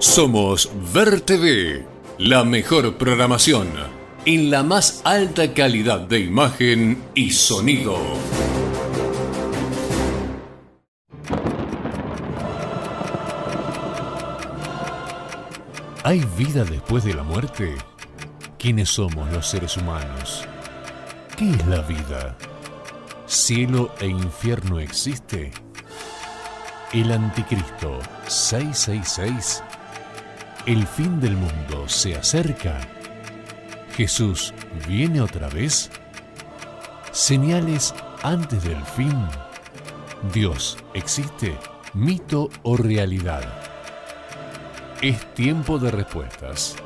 Somos Ver la mejor programación en la más alta calidad de imagen y sonido. ¿Hay vida después de la muerte? ¿Quiénes somos los seres humanos? ¿Qué es la vida? ¿Cielo e infierno existe? El Anticristo 666 el fin del mundo se acerca. Jesús viene otra vez. Señales antes del fin. Dios existe, mito o realidad. Es tiempo de respuestas.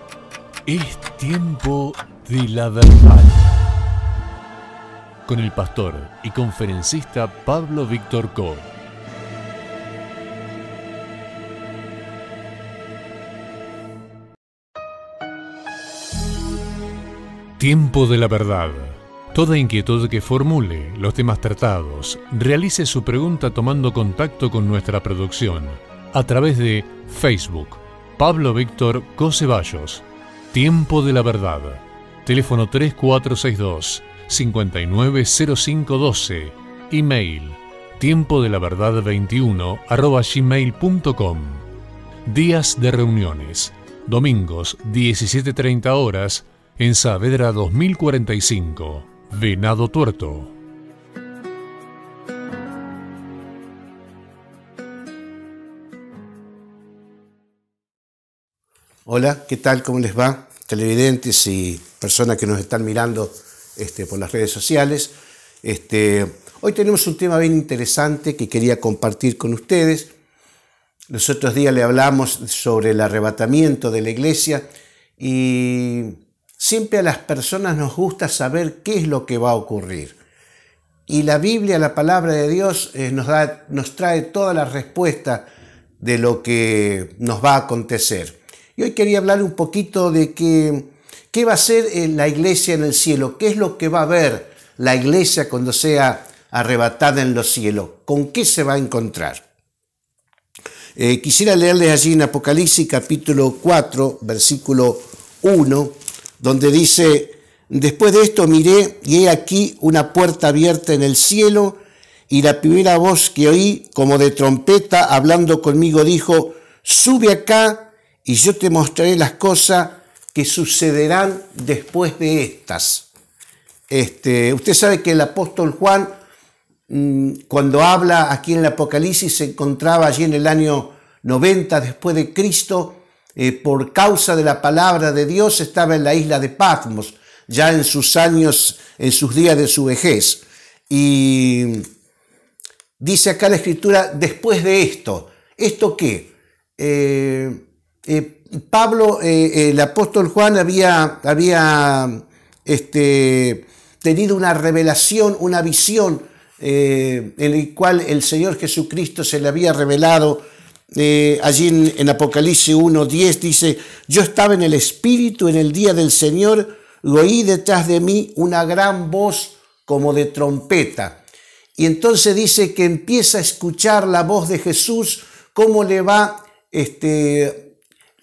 Es tiempo de la verdad. Con el pastor y conferencista Pablo Víctor Co. Tiempo de la verdad. Toda inquietud que formule, los temas tratados, realice su pregunta tomando contacto con nuestra producción a través de Facebook. Pablo Víctor Cosevallos. Tiempo de la verdad. Teléfono 3462 590512. Email tiempo de la verdad 21 arroba gmail.com. Días de reuniones. Domingos 17.30 horas en Saavedra 2045, Venado Tuerto. Hola, ¿qué tal? ¿Cómo les va? Televidentes y personas que nos están mirando este, por las redes sociales. Este, hoy tenemos un tema bien interesante que quería compartir con ustedes. Los otros días le hablamos sobre el arrebatamiento de la iglesia y Siempre a las personas nos gusta saber qué es lo que va a ocurrir. Y la Biblia, la palabra de Dios, eh, nos, da, nos trae toda la respuesta de lo que nos va a acontecer. Y hoy quería hablar un poquito de que, qué va a ser eh, la iglesia en el cielo, qué es lo que va a ver la iglesia cuando sea arrebatada en los cielos, con qué se va a encontrar. Eh, quisiera leerles allí en Apocalipsis capítulo 4, versículo 1, donde dice, después de esto miré y he aquí una puerta abierta en el cielo y la primera voz que oí como de trompeta hablando conmigo dijo, sube acá y yo te mostraré las cosas que sucederán después de estas. Este, usted sabe que el apóstol Juan, mm, cuando habla aquí en el Apocalipsis, se encontraba allí en el año 90 después de Cristo, eh, por causa de la palabra de Dios, estaba en la isla de Patmos, ya en sus años, en sus días de su vejez. Y dice acá la escritura, después de esto, ¿esto qué? Eh, eh, Pablo, el apóstol Juan había, este, tenido una revelación, una visión, en la cual el Señor Jesucristo se le había revelado eh, allí en, Apocalipsis Apocalipsis 1.10 dice, yo estaba en el Espíritu en el día del Señor y oí detrás de mí una gran voz como de trompeta. Y entonces dice que empieza a escuchar la voz de Jesús, cómo le va, este,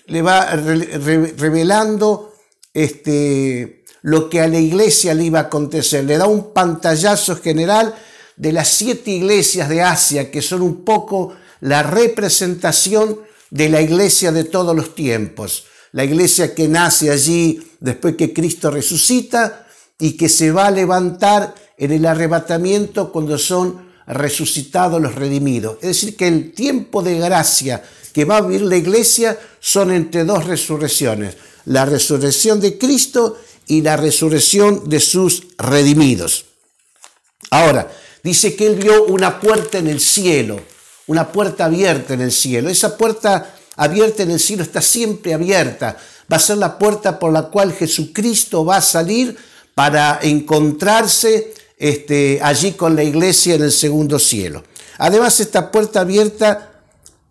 le va revelando este, lo que a la iglesia le iba a acontecer. Le da un pantallazo general de las siete iglesias de Asia, que son un poco la representación de la iglesia de todos los tiempos, la iglesia que nace allí después que Cristo resucita y que se va a levantar en el arrebatamiento cuando son resucitados los redimidos. Es decir, que el tiempo de gracia que va a vivir la iglesia son entre dos resurrecciones, la resurrección de Cristo y la resurrección de sus redimidos. Ahora, dice que él vio una puerta en el cielo una puerta abierta en el cielo. Esa puerta abierta en el cielo está siempre abierta. Va a ser la puerta por la cual Jesucristo va a salir para encontrarse este, allí con la iglesia en el segundo cielo. Además, esta puerta abierta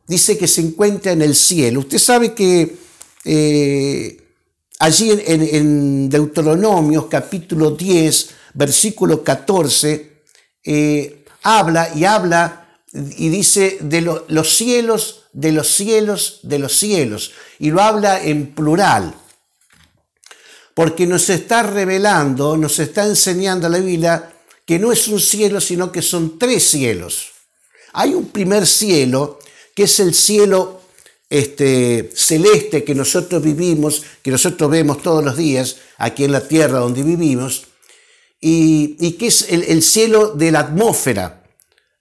dice que se encuentra en el cielo. Usted sabe que eh, allí en, en, Deuteronomio capítulo 10, versículo 14, eh, habla y habla y dice de los cielos, de los cielos, de los cielos, y lo habla en plural, porque nos está revelando, nos está enseñando la Biblia que no es un cielo, sino que son tres cielos. Hay un primer cielo, que es el cielo este, celeste que nosotros vivimos, que nosotros vemos todos los días aquí en la tierra donde vivimos, y, que es el cielo de la atmósfera,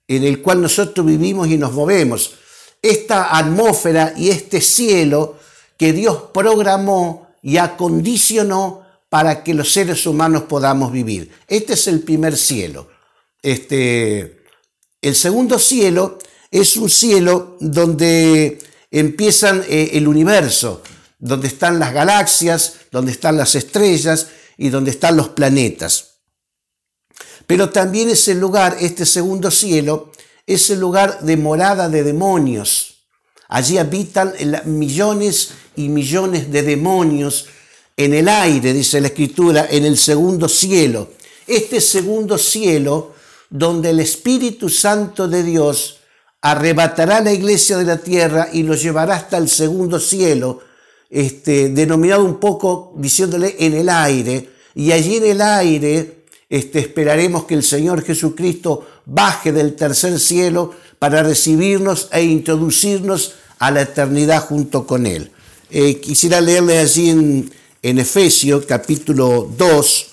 en el cual nosotros vivimos y nos movemos. Esta atmósfera y este cielo que Dios programó y acondicionó para que los seres humanos podamos vivir. Este es el primer cielo. Este, el segundo cielo es un cielo donde empiezan eh, el universo, donde están las galaxias, donde están las estrellas y donde están los planetas. Pero también ese lugar, este segundo cielo, es el lugar de morada de demonios. Allí habitan millones y millones de demonios en el aire, dice la escritura, en el segundo cielo. Este segundo cielo donde el Espíritu Santo de Dios arrebatará la iglesia de la tierra y lo llevará hasta el segundo cielo, este, denominado un poco, diciéndole, en el aire. Y allí en el aire este, esperaremos que el Señor Jesucristo baje del tercer cielo para recibirnos e introducirnos a la eternidad junto con Él. Eh, quisiera leerle allí en, Efesios capítulo 2,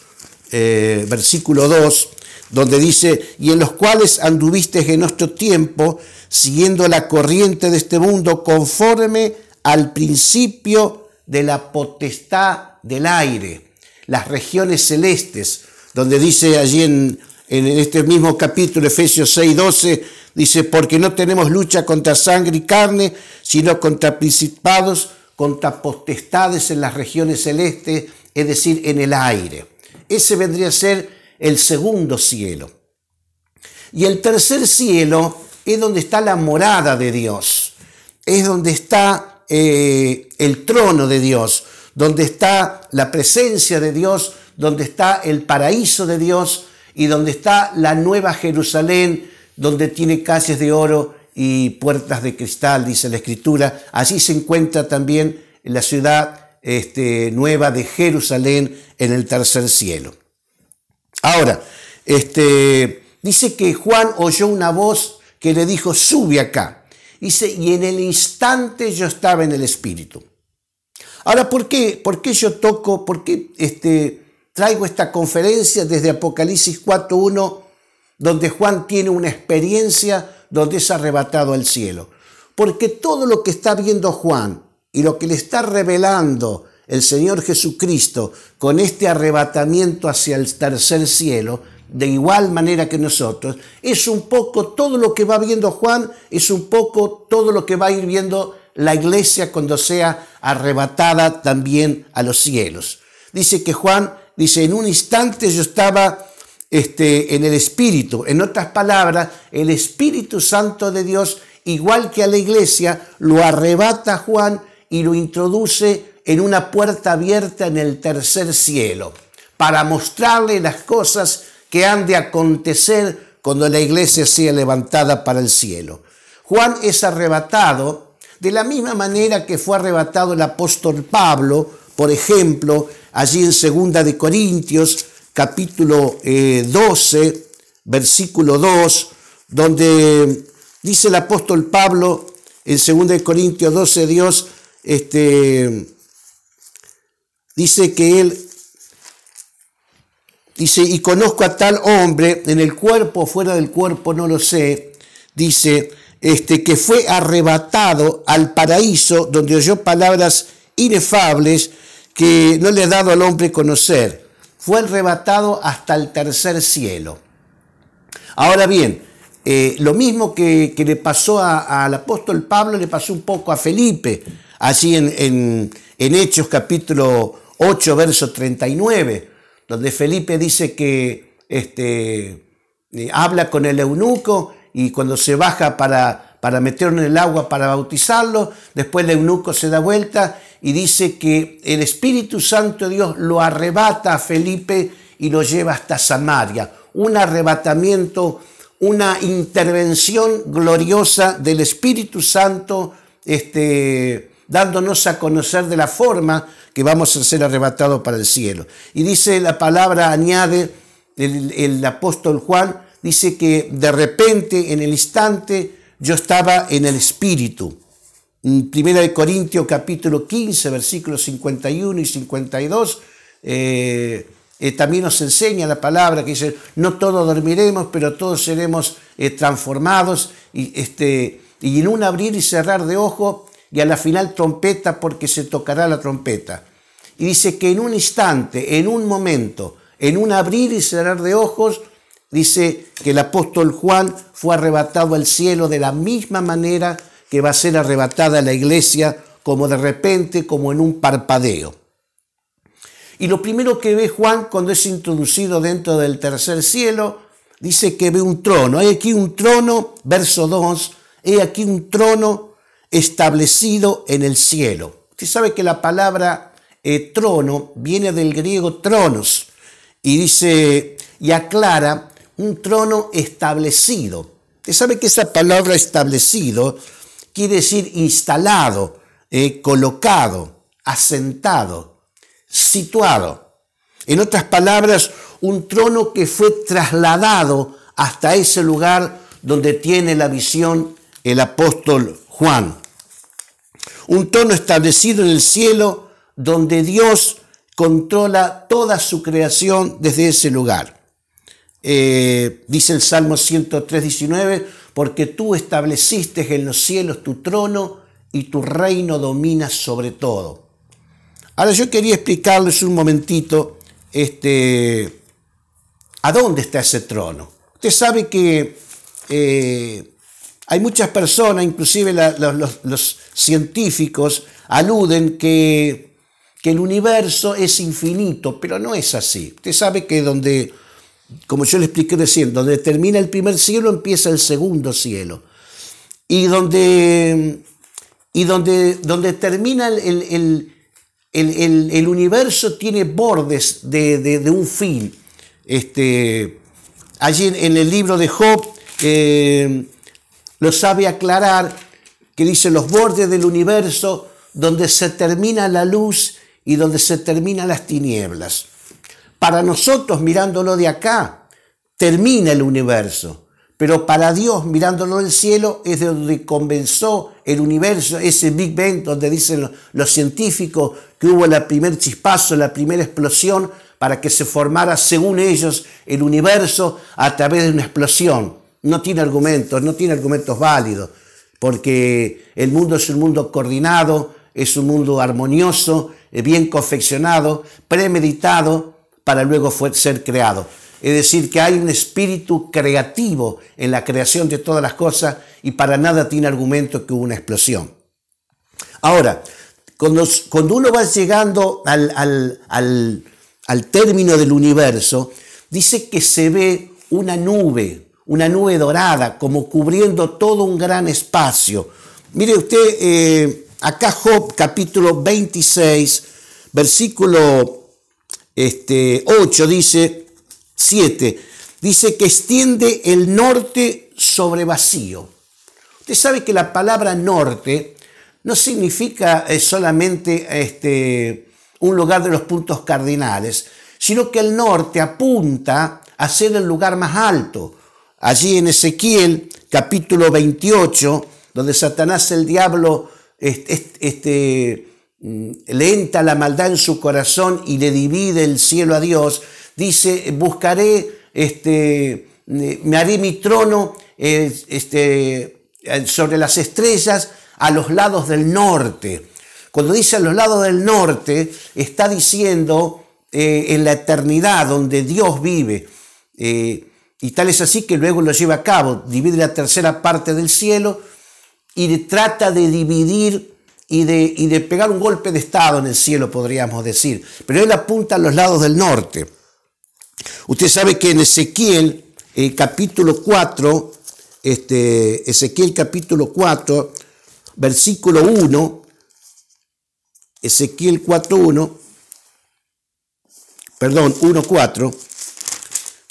eh, versículo 2, donde dice, y en los cuales anduviste en nuestro tiempo, siguiendo la corriente de este mundo, conforme al principio de la potestad del aire, las regiones celestes donde dice allí en, este mismo capítulo, Efesios 6, 12, dice, porque no tenemos lucha contra sangre y carne, sino contra principados, contra potestades en las regiones celestes, es decir, en el aire. Ese vendría a ser el segundo cielo. Y el tercer cielo es donde está la morada de Dios, es donde está eh, el trono de Dios, donde está la presencia de Dios, donde está el paraíso de Dios y donde está la nueva Jerusalén, donde tiene calles de oro y puertas de cristal, dice la escritura. Allí se encuentra también la ciudad este, nueva de Jerusalén en el tercer cielo. Ahora, este, dice que Juan oyó una voz que le dijo, sube acá. Dice, y en el instante yo estaba en el Espíritu. Ahora, ¿por qué? ¿Por qué yo toco? ¿Por qué este, traigo esta conferencia desde Apocalipsis 4.1, donde Juan tiene una experiencia donde es arrebatado al cielo. Porque todo lo que está viendo Juan y lo que le está revelando el Señor Jesucristo con este arrebatamiento hacia el tercer cielo, de igual manera que nosotros, es un poco todo lo que va viendo Juan, es un poco todo lo que va a ir viendo la iglesia cuando sea arrebatada también a los cielos. Dice que Juan dice, en un instante yo estaba este, en el Espíritu. En otras palabras, el Espíritu Santo de Dios, igual que a la iglesia, lo arrebata Juan y lo introduce en una puerta abierta en el tercer cielo, para mostrarle las cosas que han de acontecer cuando la iglesia sea levantada para el cielo. Juan es arrebatado de la misma manera que fue arrebatado el apóstol Pablo, por ejemplo, allí en Segunda de Corintios, capítulo 12, eh, versículo 2, donde dice el apóstol Pablo en Segunda de Corintios 12, Dios este, dice que él dice, y conozco a tal hombre en el cuerpo, fuera del cuerpo, no lo sé, dice, este, que fue arrebatado al paraíso donde oyó palabras inefables que no le ha dado al hombre conocer. Fue arrebatado hasta el tercer cielo. Ahora bien, eh, lo mismo que, le pasó al apóstol Pablo, le pasó un poco a Felipe, así en, Hechos capítulo 8, verso 39, donde Felipe dice que este, eh, habla con el eunuco y cuando se baja para, para meterlo en el agua para bautizarlo. Después el eunuco se da vuelta y dice que el Espíritu Santo de Dios lo arrebata a Felipe y lo lleva hasta Samaria. Un arrebatamiento, una intervención gloriosa del Espíritu Santo, este, dándonos a conocer de la forma que vamos a ser arrebatados para el cielo. Y dice la palabra, añade el apóstol Juan, dice que de repente, en el instante, yo estaba en el Espíritu. Primera de Corintios capítulo 15, versículos 51 y 52, eh, eh, también nos enseña la palabra que dice, no todos dormiremos, pero todos seremos eh, transformados y, este, y en un abrir y cerrar de ojos y a la final trompeta porque se tocará la trompeta. Y dice que en un instante, en un momento, en un abrir y cerrar de ojos, dice que el apóstol Juan fue arrebatado al cielo de la misma manera que va a ser arrebatada la iglesia, como de repente, como en un parpadeo. Y lo primero que ve Juan cuando es introducido dentro del tercer cielo, dice que ve un trono. Hay aquí un trono, verso 2, he aquí un trono establecido en el cielo. Usted sabe que la palabra eh, trono viene del griego tronos y dice y aclara un trono establecido. sabe que esa palabra establecido quiere decir instalado, eh, colocado, asentado, situado. En otras palabras, un trono que fue trasladado hasta ese lugar donde tiene la visión el apóstol Juan. Un trono establecido en el cielo donde Dios controla toda su creación desde ese lugar. Eh, dice el Salmo 103, porque tú estableciste en los cielos tu trono y tu reino domina sobre todo. Ahora yo quería explicarles un momentito este, a dónde está ese trono. Usted sabe que eh, hay muchas personas, inclusive los, científicos, aluden que, que el universo es infinito, pero no es así. Usted sabe que donde como yo le expliqué recién, donde termina el primer cielo empieza el segundo cielo. Y donde, y donde, donde termina el, el, universo tiene bordes de, un fin. Este, allí en el libro de Job eh, lo sabe aclarar que dice los bordes del universo donde se termina la luz y donde se terminan las tinieblas. Para nosotros mirándolo de acá, termina el universo. Pero para Dios mirándolo del cielo es de donde comenzó el universo, ese Big Bang donde dicen los, científicos que hubo el primer chispazo, la primera explosión para que se formara, según ellos, el universo a través de una explosión. No tiene argumentos, no tiene argumentos válidos, porque el mundo es un mundo coordinado, es un mundo armonioso, eh, bien confeccionado, premeditado, para luego fue ser creado. Es decir, que hay un espíritu creativo en la creación de todas las cosas y para nada tiene argumento que hubo una explosión. Ahora, cuando, uno va llegando al, término del universo, dice que se ve una nube, una nube dorada, como cubriendo todo un gran espacio. Mire usted, eh, acá Job capítulo 26, versículo este, 8 dice, 7, dice que extiende el norte sobre vacío. Usted sabe que la palabra norte no significa eh, solamente este, un lugar de los puntos cardinales, sino que el norte apunta a ser el lugar más alto. Allí en Ezequiel capítulo 28, donde Satanás el diablo este, este, este Mm, lenta la maldad en su corazón y le divide el cielo a Dios, dice, buscaré, este, mm, me haré mi trono eh, este, eh, sobre las estrellas a los lados del norte. Cuando dice a los lados del norte, está diciendo eh, en la eternidad donde Dios vive. y tal es así que luego lo lleva a cabo, divide la tercera parte del cielo y trata de dividir y de, de pegar un golpe de Estado en el cielo, podríamos decir. Pero él apunta a los lados del norte. Usted sabe que en Ezequiel, eh, capítulo 4, este, Ezequiel capítulo 4, versículo 1, Ezequiel 4.1, perdón, 1.4,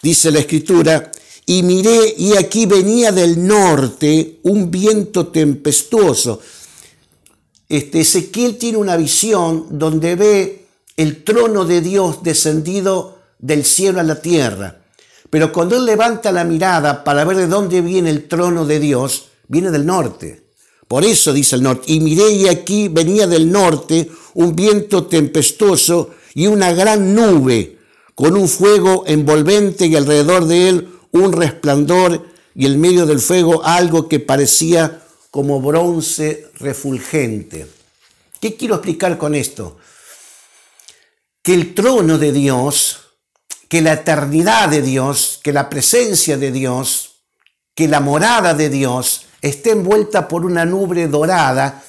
dice la escritura, y miré y aquí venía del norte un viento tempestuoso. Este, Ezequiel tiene una visión donde ve el trono de Dios descendido del cielo a la tierra. Pero cuando él levanta la mirada para ver de dónde viene el trono de Dios, viene del norte. Por eso dice el norte, y miré y aquí venía del norte un viento tempestuoso y una gran nube con un fuego envolvente y alrededor de él un resplandor y en medio del fuego algo que parecía como bronce refulgente. ¿Qué quiero explicar con esto? Que el trono de Dios, que la eternidad de Dios, que la presencia de Dios, que la morada de Dios esté envuelta por una nube dorada,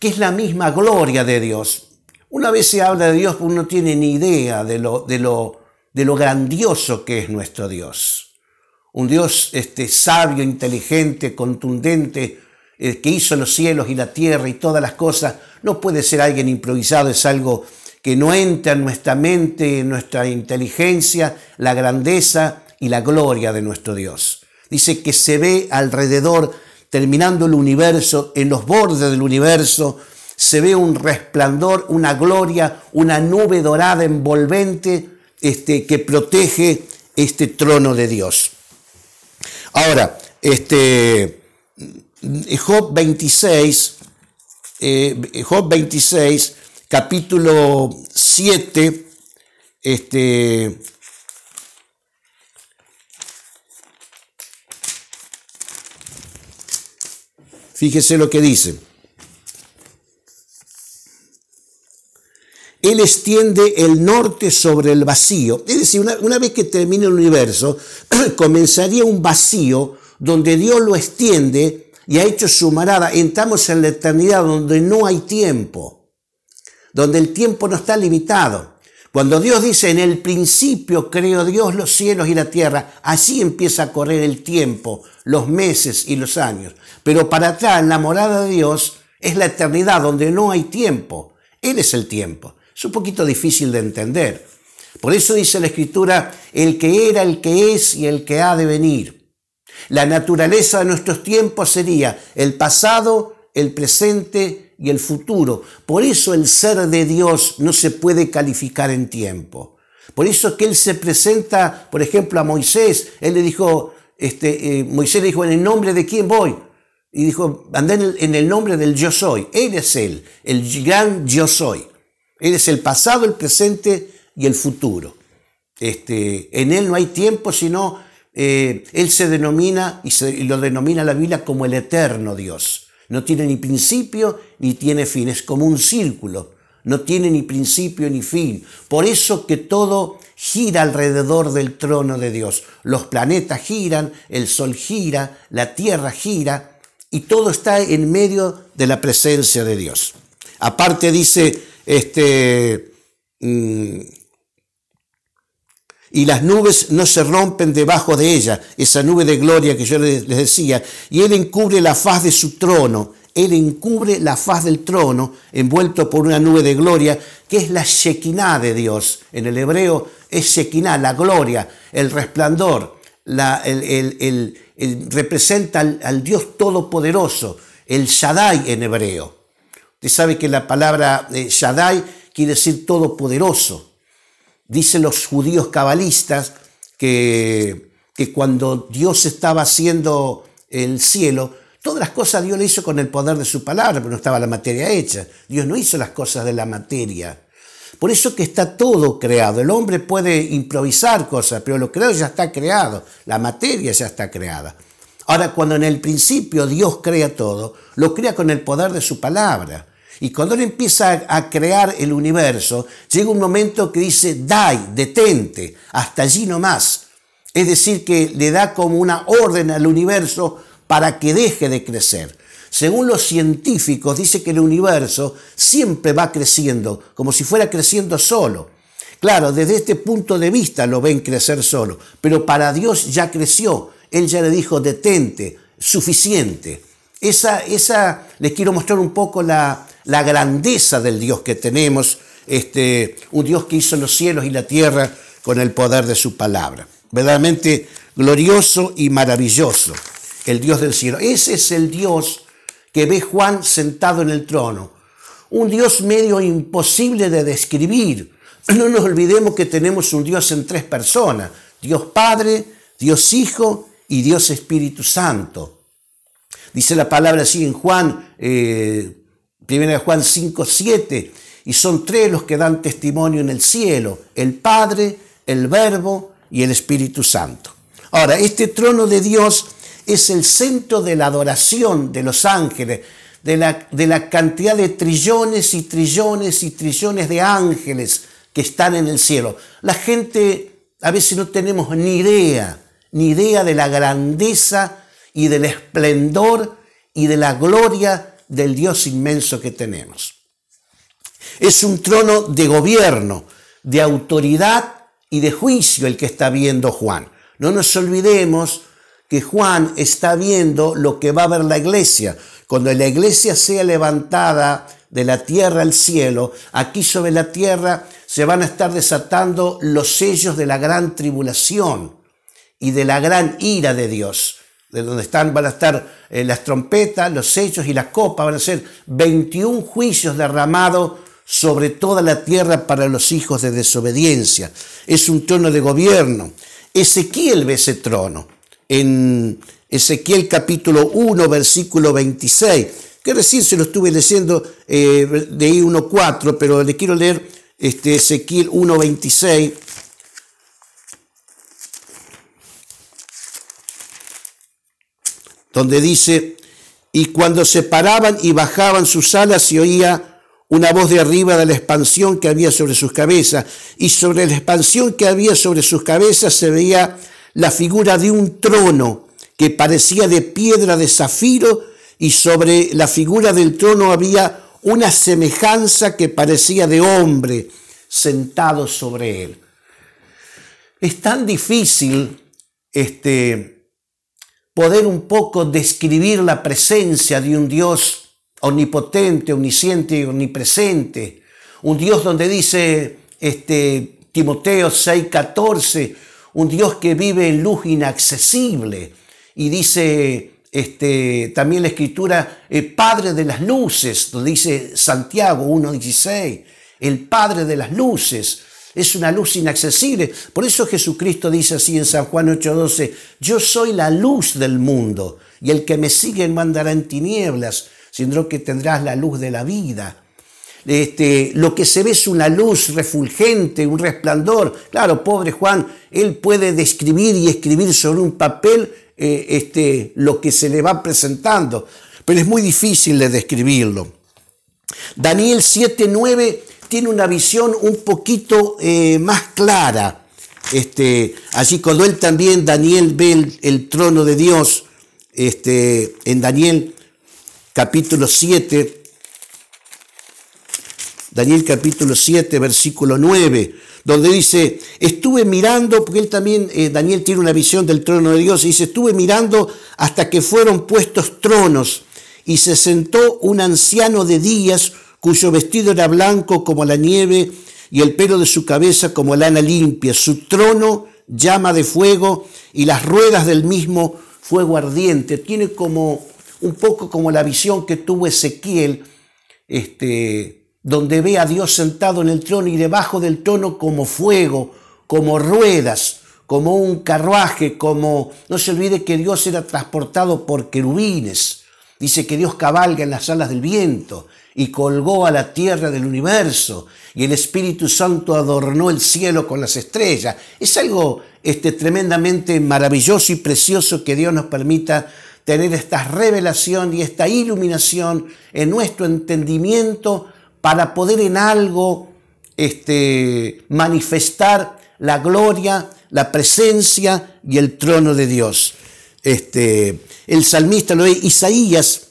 que es la misma gloria de Dios. Una vez se habla de Dios, uno no tiene ni idea de lo, de lo, de lo grandioso que es nuestro Dios. Un Dios este, sabio, inteligente, contundente, eh, que hizo los cielos y la tierra y todas las cosas, no puede ser alguien improvisado, es algo que no entra en nuestra mente, en nuestra inteligencia, la grandeza y la gloria de nuestro Dios. Dice que se ve alrededor, terminando el universo, en los bordes del universo, se ve un resplandor, una gloria, una nube dorada envolvente este, que protege este trono de Dios. Ahora, este, eh, Job 26, eh, Job 26, capítulo 7, este, fíjese lo que dice. Él extiende el norte sobre el vacío. Es decir, una vez que termine el universo, comenzaría un vacío donde Dios lo extiende y ha hecho este su morada, entramos en la eternidad donde no hay tiempo, donde el tiempo no está limitado. Cuando Dios dice, en el principio creó Dios los cielos y la tierra, así empieza a correr el tiempo, los meses y los años. Pero para atrás, en la morada de Dios, es la eternidad donde no hay tiempo. Él es el tiempo. Es un poquito difícil de entender. Por eso dice la Escritura, el que era, el que es y el que ha de venir. La naturaleza de nuestros tiempos sería el pasado, el presente y el futuro. Por eso el ser de Dios no se puede calificar en tiempo. Por eso que Él se presenta, por ejemplo, a Moisés. Él le dijo, este, eh, Moisés le dijo, ¿en el nombre de quién voy? Y dijo, andé en el, nombre del yo soy. Él es Él, el gran yo soy. Él es el pasado, el presente y el futuro. Este, en Él no hay tiempo, sino eh, él se denomina y, se, lo denomina la Biblia como el eterno Dios. No tiene ni principio ni tiene fin, es como un círculo, no tiene ni principio ni fin. Por eso que todo gira alrededor del trono de Dios. Los planetas giran, el sol gira, la tierra gira y todo está en medio de la presencia de Dios. Aparte dice, este, mm, y las nubes no se rompen debajo de ella, esa nube de gloria que yo les decía, y Él encubre la faz de su trono, Él encubre la faz del trono envuelto por una nube de gloria, que es la Shekinah de Dios. En el hebreo es Shekinah, la gloria, el resplandor, la, el, representa al, al Dios Todopoderoso, el Shaddai en hebreo. Usted sabe que la palabra eh, Shaddai quiere decir todopoderoso. Dicen los judíos cabalistas que, que cuando Dios estaba haciendo el cielo, Todas las cosas Dios le hizo con el poder de su palabra, pero no estaba la materia hecha. Dios no hizo las cosas de la materia. Por eso que está todo creado. El hombre puede improvisar cosas, pero lo creado ya está creado. La materia ya está creada. Ahora, cuando en el principio Dios crea todo, lo crea con el poder de su palabra. Y cuando él empieza a crear el universo, llega un momento que dice, dai, detente, hasta allí no más. Es decir, que le da como una orden al universo para que deje de crecer. Según los científicos, dice que el universo siempre va creciendo, como si fuera creciendo solo. Claro, desde este punto de vista lo ven crecer solo, pero para Dios ya creció. Él ya le dijo, detente, suficiente. Esa, esa, les quiero mostrar un poco la, grandeza del Dios que tenemos, este, un Dios que hizo los cielos y la tierra con el poder de su palabra. Verdaderamente glorioso y maravilloso, el Dios del cielo. Ese es el Dios que ve Juan sentado en el trono. Un Dios medio imposible de describir. No nos olvidemos que tenemos un Dios en tres personas. Dios Padre, Dios Hijo y Dios Espíritu Santo. Dice la palabra así en Juan, 1 eh, Juan 5, 7, y son tres los que dan testimonio en el cielo, el Padre, el Verbo y el Espíritu Santo. Ahora, este trono de Dios es el centro de la adoración de los ángeles, de la, de la cantidad de trillones y trillones y trillones de ángeles que están en el cielo. La gente a veces no tenemos ni idea, ni idea de la grandeza y del esplendor y de la gloria del Dios inmenso que tenemos. Es un trono de gobierno, de autoridad y de juicio el que está viendo Juan. No nos olvidemos que Juan está viendo lo que va a ver la iglesia. Cuando la iglesia sea levantada de la tierra al cielo, aquí sobre la tierra se van a estar desatando los sellos de la gran tribulación y de la gran ira de Dios de donde están, van a estar eh, las trompetas, los hechos y las copas, van a ser 21 juicios derramados sobre toda la tierra para los hijos de desobediencia. Es un trono de gobierno. Ezequiel ve ese trono en Ezequiel capítulo 1, versículo 26, que recién se lo estuve leyendo, de eh, uno 1.4, pero le quiero leer este, Ezequiel 1.26 donde dice, y cuando se paraban y bajaban sus alas se oía una voz de arriba de la expansión que había sobre sus cabezas, y sobre la expansión que había sobre sus cabezas se veía la figura de un trono que parecía de piedra de zafiro, y sobre la figura del trono había una semejanza que parecía de hombre sentado sobre él. Es tan difícil este, poder un poco describir la presencia de un Dios omnipotente, omnisciente y omnipresente. Un Dios donde dice este, Timoteo 6:14, un Dios que vive en luz inaccesible. Y dice este, también la escritura, eh, el Padre de las Luces, lo dice Santiago 1:16, el Padre de las Luces. Es una luz inaccesible. Por eso Jesucristo dice así en San Juan 8:12, yo soy la luz del mundo y el que me sigue no andará en tinieblas, sino que tendrás la luz de la vida. Este, lo que se ve es una luz refulgente, un resplandor. Claro, pobre Juan, él puede describir y escribir sobre un papel eh, este, lo que se le va presentando, pero es muy difícil de describirlo. Daniel 7:9 tiene una visión un poquito eh, más clara. Este, así cuando él también, Daniel, ve el, trono de Dios, este, en Daniel capítulo 7, Daniel capítulo 7, versículo 9, donde dice, estuve mirando, porque él también, eh, Daniel tiene una visión del trono de Dios, y dice, estuve mirando hasta que fueron puestos tronos, y se sentó un anciano de días, cuyo vestido era blanco como la nieve y el pelo de su cabeza como lana limpia, su trono llama de fuego y las ruedas del mismo fuego ardiente. Tiene como un poco como la visión que tuvo Ezequiel, este, donde ve a Dios sentado en el trono y debajo del trono como fuego, como ruedas, como un carruaje, como... No se olvide que Dios era transportado por querubines. Dice que Dios cabalga en las alas del viento y colgó a la tierra del universo y el Espíritu Santo adornó el cielo con las estrellas. Es algo este, tremendamente maravilloso y precioso que Dios nos permita tener esta revelación y esta iluminación en nuestro entendimiento para poder en algo este, manifestar la gloria, la presencia y el trono de Dios. Este, el salmista lo es, Isaías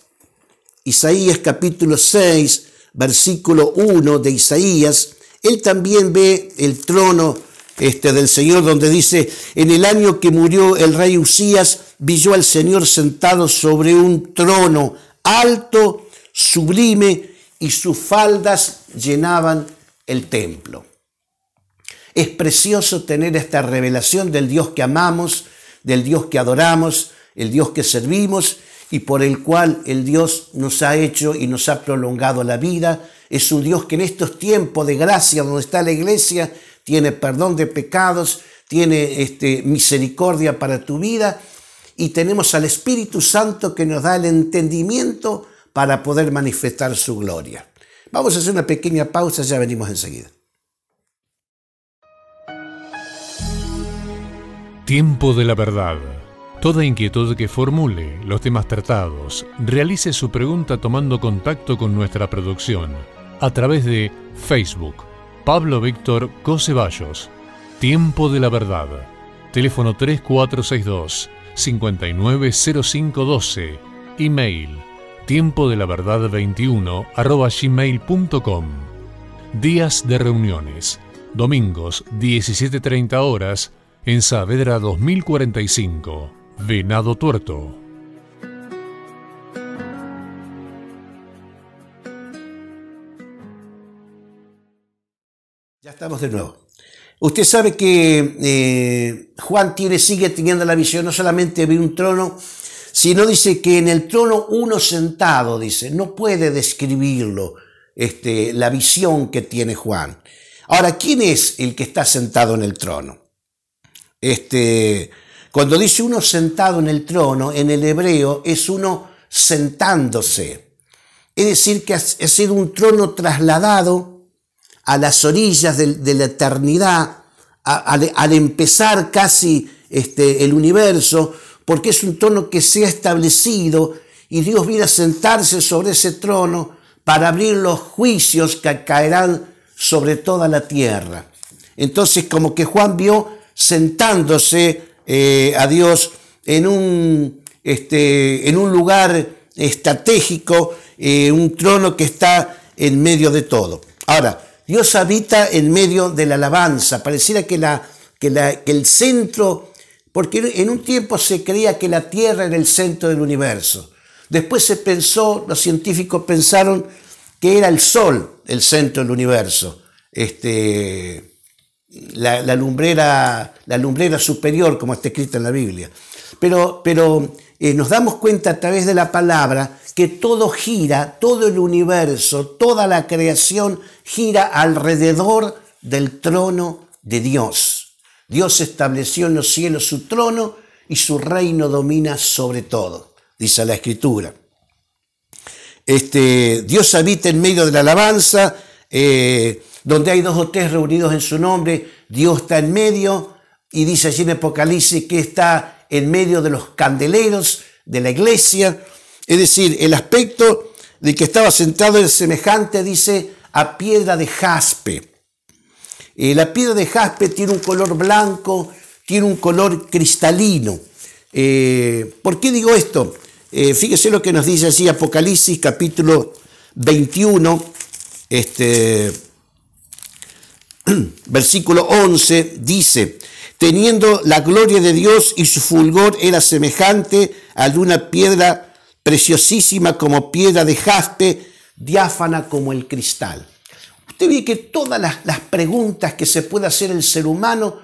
Isaías capítulo 6, versículo 1 de Isaías, él también ve el trono este, del Señor donde dice, en el año que murió el rey Usías, vi yo al Señor sentado sobre un trono alto, sublime, y sus faldas llenaban el templo. Es precioso tener esta revelación del Dios que amamos, del Dios que adoramos, el Dios que servimos y por el cual el Dios nos ha hecho y nos ha prolongado la vida. Es un Dios que en estos tiempos de gracia donde está la iglesia tiene perdón de pecados, tiene este, misericordia para tu vida y tenemos al Espíritu Santo que nos da el entendimiento para poder manifestar su gloria. Vamos a hacer una pequeña pausa, ya venimos enseguida. Tiempo de la verdad Toda inquietud que formule, los temas tratados, realice su pregunta tomando contacto con nuestra producción a través de Facebook. Pablo Víctor Cosevallos, Tiempo de la Verdad. Teléfono 3462 590512. Email tiempo de la verdad 21 arroba gmail.com. Días de reuniones. Domingos 17.30 horas en Saavedra 2045. Venado Tuerto. Ya estamos de nuevo. Usted sabe que eh, Juan tiene, sigue teniendo la visión no solamente de un trono, sino dice que en el trono uno sentado, dice, no puede describirlo este, la visión que tiene Juan. Ahora, ¿quién es el que está sentado en el trono? Este, cuando dice uno sentado en el trono, en el hebreo es uno sentándose. Es decir, que ha sido un trono trasladado a las orillas de, la eternidad, al, empezar casi este, el universo, porque es un trono que se ha establecido y Dios viene a sentarse sobre ese trono para abrir los juicios que caerán sobre toda la tierra. Entonces, como que Juan vio sentándose eh, a Dios en un, este, en un lugar estratégico, eh, un trono que está en medio de todo. Ahora, Dios habita en medio de la alabanza. Pareciera que, la, que, la, que el centro, porque en un tiempo se creía que la Tierra era el centro del universo. Después se pensó, los científicos pensaron que era el Sol el centro del universo. Este, la, lumbrera, la lumbrera superior, como está escrita en la Biblia. Pero, pero eh, nos damos cuenta a través de la palabra que todo gira, todo el universo, toda la creación gira alrededor del trono de Dios. Dios estableció en los cielos su trono y su reino domina sobre todo, dice la escritura. Este, Dios habita en medio de la alabanza, eh, donde hay dos o tres reunidos en su nombre, Dios está en medio y dice allí en Apocalipsis que está en medio de los candeleros de la iglesia. Es decir, el aspecto de que estaba sentado es semejante, dice, a piedra de jaspe. Eh, la piedra de jaspe tiene un color blanco, tiene un color cristalino. Eh, ¿Por qué digo esto? Eh, fíjese lo que nos dice así Apocalipsis capítulo 21, este, versículo 11, dice, teniendo la gloria de Dios y su fulgor era semejante a una piedra preciosísima como piedra de jaspe, diáfana como el cristal. Usted ve que todas las, las preguntas que se puede hacer el ser humano,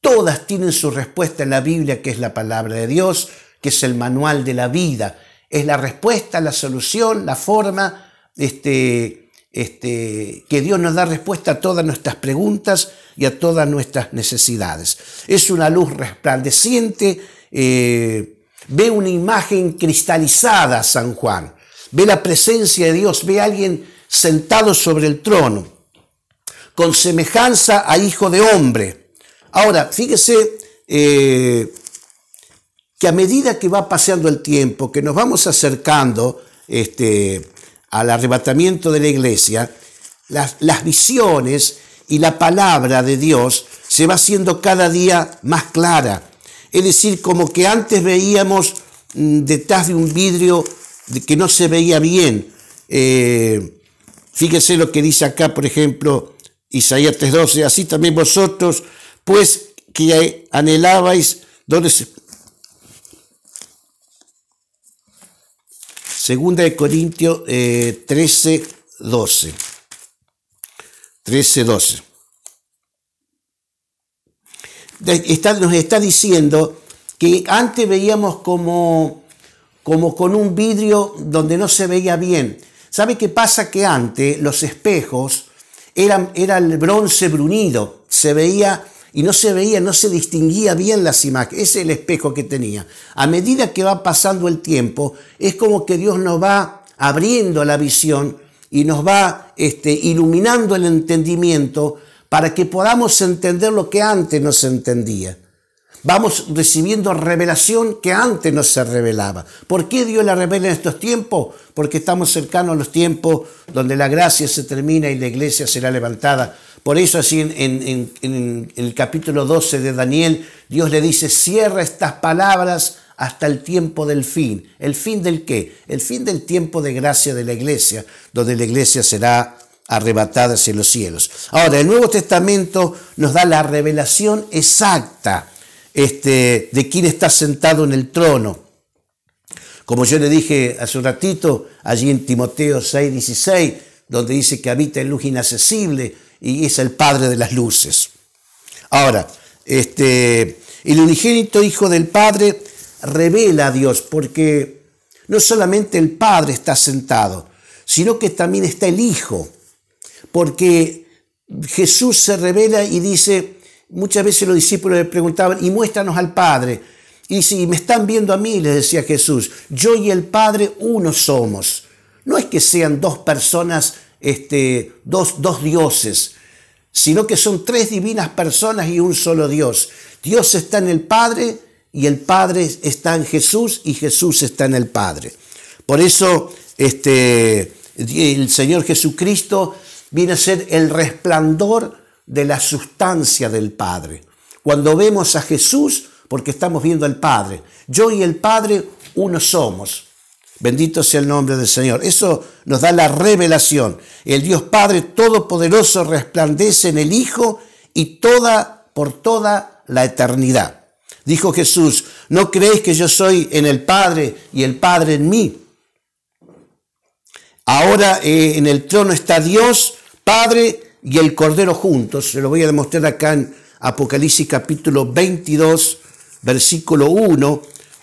todas tienen su respuesta en la Biblia, que es la palabra de Dios, que es el manual de la vida, es la respuesta, la solución, la forma, este, este, que Dios nos da respuesta a todas nuestras preguntas y a todas nuestras necesidades. Es una luz resplandeciente, eh, ve una imagen cristalizada San Juan, ve la presencia de Dios, ve a alguien sentado sobre el trono, con semejanza a hijo de hombre. Ahora, fíjese eh, que a medida que va paseando el tiempo, que nos vamos acercando, este, al arrebatamiento de la iglesia, las, visiones y la palabra de Dios se va haciendo cada día más clara. Es decir, como que antes veíamos mm, detrás de un vidrio que no se veía bien. Fíjense eh, fíjese lo que dice acá, por ejemplo, Isaías 3:12, así también vosotros, pues que anhelabais donde Segunda de Corintios 13, 12. 13, 12. nos está diciendo que antes veíamos como, como con un vidrio donde no se veía bien. ¿Sabe qué pasa? Que antes los espejos eran, era el bronce brunido, se veía y no se veía, no se distinguía bien las imágenes. Ese es el espejo que tenía. A medida que va pasando el tiempo, es como que Dios nos va abriendo la visión y nos va este, iluminando el entendimiento para que podamos entender lo que antes no se entendía. Vamos recibiendo revelación que antes no se revelaba. ¿Por qué Dios la revela en estos tiempos? Porque estamos cercanos a los tiempos donde la gracia se termina y la iglesia será levantada por eso así en, el capítulo 12 de Daniel, Dios le dice, cierra estas palabras hasta el tiempo del fin. ¿El fin del qué? El fin del tiempo de gracia de la iglesia, donde la iglesia será arrebatada hacia los cielos. Ahora, el Nuevo Testamento nos da la revelación exacta este, de quién está sentado en el trono. Como yo le dije hace un ratito, allí en Timoteo 6:16, donde dice que habita en luz inaccesible, y es el Padre de las Luces. Ahora, este, el unigénito Hijo del Padre revela a Dios, porque no solamente el Padre está sentado, sino que también está el Hijo, porque Jesús se revela y dice, muchas veces los discípulos le preguntaban, y muéstranos al Padre. Y si me están viendo a mí, les decía Jesús, yo y el Padre uno somos. No es que sean dos personas este, dos, dos dioses, sino que son tres divinas personas y un solo Dios. Dios está en el Padre y el Padre está en Jesús y Jesús está en el Padre. Por eso este, el Señor Jesucristo viene a ser el resplandor de la sustancia del Padre. Cuando vemos a Jesús, porque estamos viendo al Padre, yo y el Padre uno somos. Bendito sea el nombre del Señor. Eso nos da la revelación. El Dios Padre Todopoderoso resplandece en el Hijo y toda por toda la eternidad. Dijo Jesús, ¿no creéis que yo soy en el Padre y el Padre en mí? Ahora eh, en el trono está Dios, Padre y el Cordero juntos. Se lo voy a demostrar acá en Apocalipsis capítulo 22, versículo 1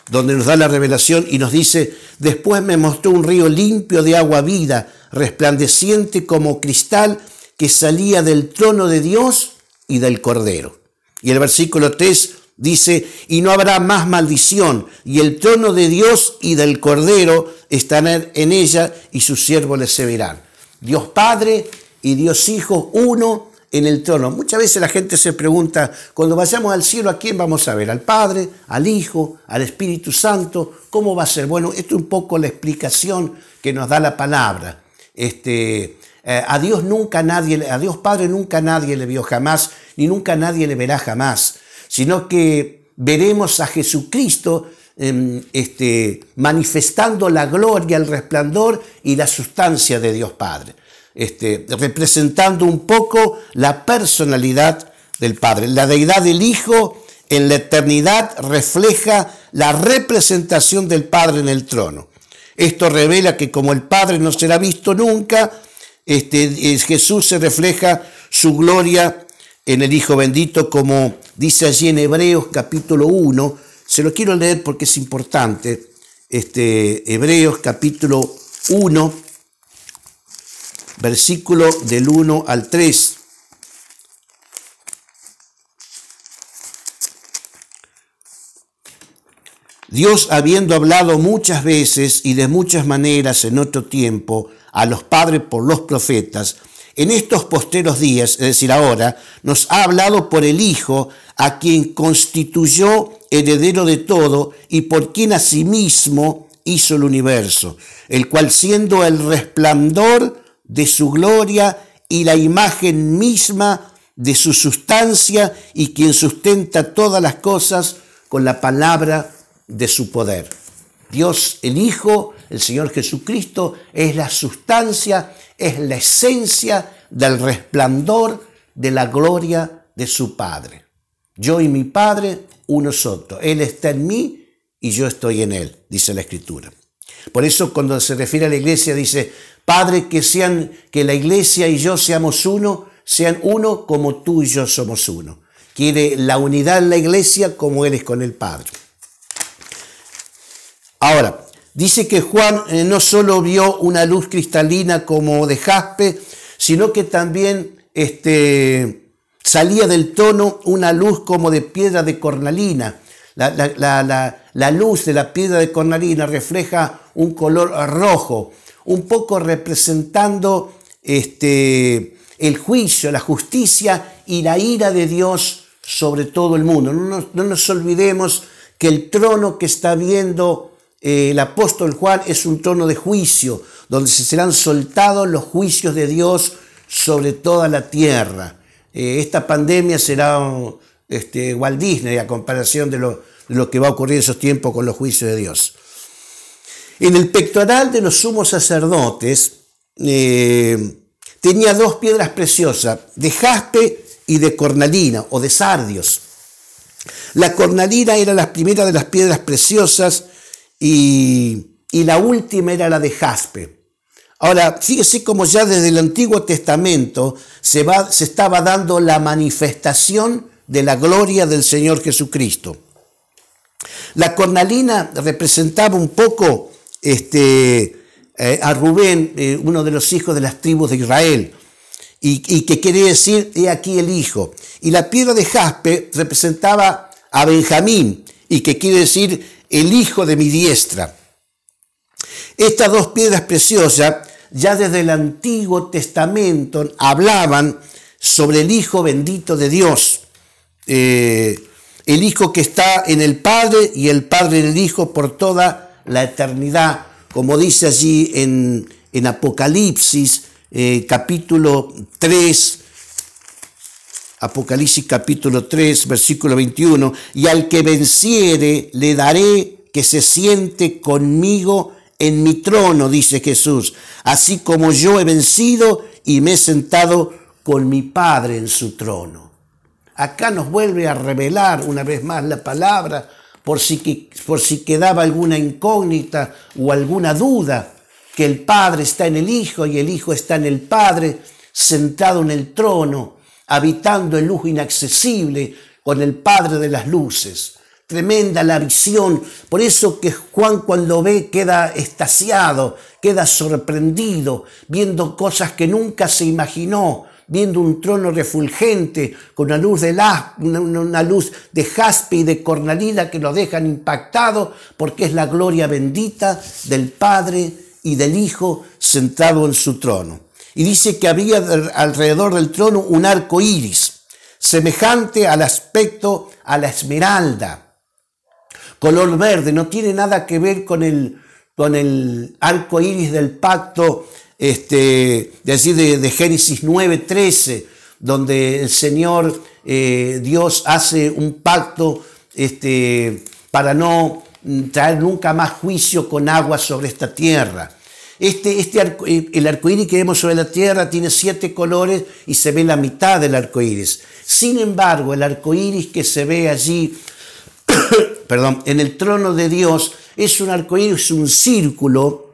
donde nos da la revelación y nos dice, después me mostró un río limpio de agua vida, resplandeciente como cristal, que salía del trono de Dios y del Cordero. Y el versículo 3 dice, y no habrá más maldición, y el trono de Dios y del Cordero estarán en ella, y sus siervos les servirán. Dios Padre y Dios Hijo, uno, en el trono. Muchas veces la gente se pregunta, cuando vayamos al cielo, ¿a quién vamos a ver? ¿Al Padre? ¿Al Hijo? ¿Al Espíritu Santo? ¿Cómo va a ser? Bueno, esto es un poco la explicación que nos da la palabra. Este, eh, a Dios nunca nadie, a Padre nunca nadie le vio jamás, ni nunca nadie le verá jamás, sino que veremos a Jesucristo em, este, manifestando la gloria, el resplandor y la sustancia de Dios Padre. Este, representando un poco la personalidad del Padre. La deidad del Hijo en la eternidad refleja la representación del Padre en el trono. Esto revela que como el Padre no será visto nunca, este, eh, Jesús se refleja su gloria en el Hijo bendito, como dice allí en Hebreos capítulo 1. Se lo quiero leer porque es importante. Este, Hebreos capítulo 1 versículo del 1 al 3. Dios habiendo hablado muchas veces y de muchas maneras en otro tiempo a los padres por los profetas, en estos posteros días, es decir, ahora, nos ha hablado por el Hijo, a quien constituyó heredero de todo y por quien asimismo hizo el universo, el cual siendo el resplandor de su gloria y la imagen misma de su sustancia y quien sustenta todas las cosas con la palabra de su poder. Dios el Hijo, el Señor Jesucristo, es la sustancia, es la esencia del resplandor de la gloria de su Padre. Yo y mi Padre, uno soto. Él está en mí y yo estoy en Él, dice la Escritura. Por eso cuando se refiere a la iglesia dice, Padre, que sean que la iglesia y yo seamos uno, sean uno como tú y yo somos uno. Quiere la unidad en la iglesia como eres con el Padre. Ahora, dice que Juan eh, no solo vio una luz cristalina como de jaspe, sino que también este, salía del tono una luz como de piedra de cornalina. La, la, luz de la piedra de cornalina refleja un color rojo, un poco representando este, el juicio, la justicia y la ira de Dios sobre todo el mundo. No nos, olvidemos que el trono que está viendo eh, el apóstol Juan es un trono de juicio, donde se serán soltados los juicios de Dios sobre toda la tierra. Eh, esta pandemia será este, Walt Disney a comparación de lo que va a ocurrir en esos tiempos con los juicios de Dios. En el pectoral de los sumos sacerdotes eh, tenía dos piedras preciosas, de jaspe y de cornalina o de sardios. La cornalina era la primera de las piedras preciosas y, la última era la de jaspe. Ahora, fíjese como ya desde el Antiguo Testamento se, va, se estaba dando la manifestación de la gloria del Señor Jesucristo. La cornalina representaba un poco este, eh, a Rubén, eh, uno de los hijos de las tribus de Israel, y, que quiere decir, he aquí el hijo. Y la piedra de jaspe representaba a Benjamín, y que quiere decir, el hijo de mi diestra. Estas dos piedras preciosas ya desde el Antiguo Testamento hablaban sobre el Hijo bendito de Dios, eh, el Hijo que está en el Padre y el Padre en el Hijo por toda la eternidad, como dice allí en, eh, Apocalipsis capítulo 3, Apocalipsis capítulo 3, versículo 21, y al que venciere le daré que se siente conmigo en mi trono, dice Jesús, así como yo he vencido y me he sentado con mi Padre en su trono. Acá nos vuelve a revelar una vez más la palabra por si, quedaba alguna incógnita o alguna duda, que el Padre está en el Hijo y el Hijo está en el Padre, sentado en el trono, habitando en luz inaccesible con el Padre de las Luces. Tremenda la visión, por eso que Juan cuando ve queda estasiado, queda sorprendido, viendo cosas que nunca se imaginó, viendo un trono refulgente con una luz de una, luz de jaspe y de cornalina que lo dejan impactado porque es la gloria bendita del Padre y del Hijo sentado en su trono. Y dice que había alrededor del trono un arco iris, semejante al aspecto a la esmeralda, color verde, no tiene nada que ver con el, con el arco iris del pacto este, de allí de, de Génesis 9:13, donde el Señor eh, Dios hace un pacto este, para no traer nunca más juicio con agua sobre esta tierra. Este, este eh, el arcoíris que vemos sobre la tierra tiene siete colores y se ve la mitad del arcoíris. Sin embargo, el arcoíris que se ve allí, perdón, en el trono de Dios es un arcoíris, un círculo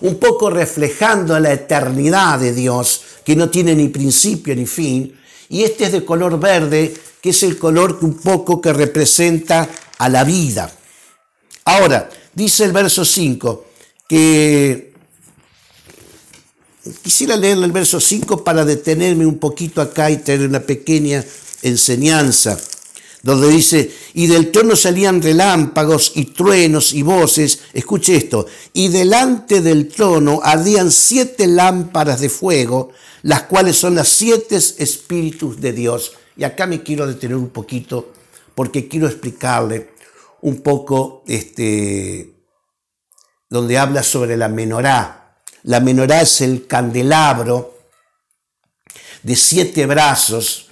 un poco reflejando la eternidad de Dios, que no tiene ni principio ni fin, y este es de color verde, que es el color que un poco que representa a la vida. Ahora, dice el verso 5, que quisiera leer el verso 5 para detenerme un poquito acá y tener una pequeña enseñanza donde dice, y del trono salían relámpagos y truenos y voces, escuche esto, y delante del trono ardían siete lámparas de fuego, las cuales son las siete espíritus de Dios. Y acá me quiero detener un poquito porque quiero explicarle un poco este, donde habla sobre la menorá. La menorá es el candelabro de siete brazos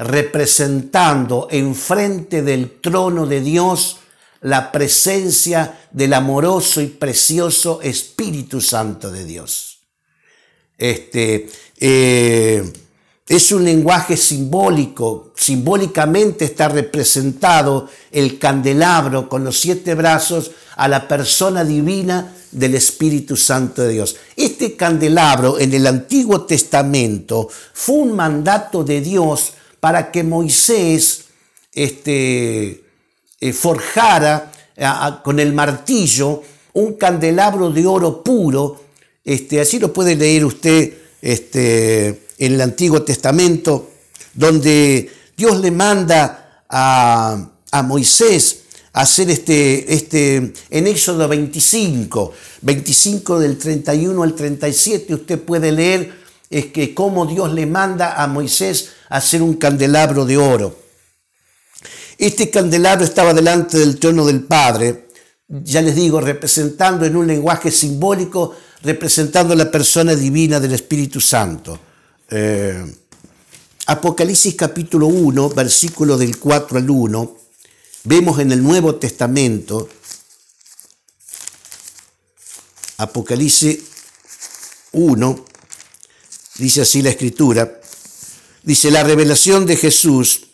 representando enfrente del trono de Dios la presencia del amoroso y precioso Espíritu Santo de Dios. Este, eh, es un lenguaje simbólico, simbólicamente está representado el candelabro con los siete brazos a la persona divina del Espíritu Santo de Dios. Este candelabro en el Antiguo Testamento fue un mandato de Dios para que Moisés este, eh, forjara con el martillo un candelabro de oro puro. Este, así lo puede leer usted este, en el Antiguo Testamento, donde Dios le manda a, a Moisés hacer este, este, en Éxodo 25, 25 del 31 al 37, usted puede leer es que cómo Dios le manda a Moisés hacer un candelabro de oro. Este candelabro estaba delante del trono del Padre, ya les digo, representando en un lenguaje simbólico, representando la persona divina del Espíritu Santo. Eh, Apocalipsis capítulo 1, versículo del 4 al 1, vemos en el Nuevo Testamento, Apocalipsis 1, dice así la escritura, dice la revelación de Jesús,